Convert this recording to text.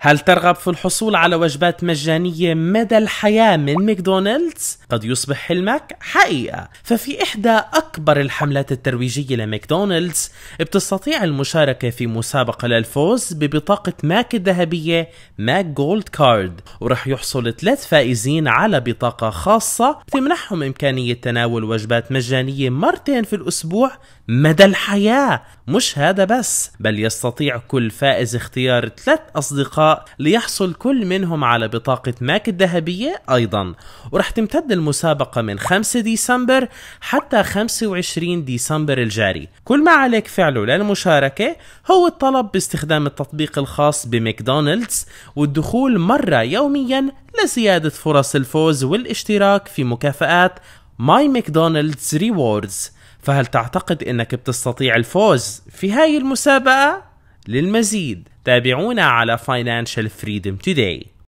هل ترغب في الحصول على وجبات مجانية مدى الحياة من ماكدونالدز؟ قد يصبح حلمك حقيقة ففي إحدى أكبر الحملات الترويجية لماكدونالدز بتستطيع المشاركة في مسابقة للفوز ببطاقة ماك الذهبية ماك جولد كارد ورح يحصل ثلاث فائزين على بطاقة خاصة تمنحهم إمكانية تناول وجبات مجانية مرتين في الأسبوع مدى الحياة مش هذا بس بل يستطيع كل فائز اختيار ثلاث أصدقاء ليحصل كل منهم على بطاقة ماك الذهبية أيضا ورح تمتد المسابقة من 5 ديسمبر حتى 25 ديسمبر الجاري كل ما عليك فعله للمشاركة هو الطلب باستخدام التطبيق الخاص بمكدونالدز والدخول مرة يوميا لزيادة فرص الفوز والاشتراك في مكافآت ماي ماكدونالدز ريوردز فهل تعتقد انك بتستطيع الفوز في هاي المسابقة؟ للمزيد تابعونا على Financial Freedom Today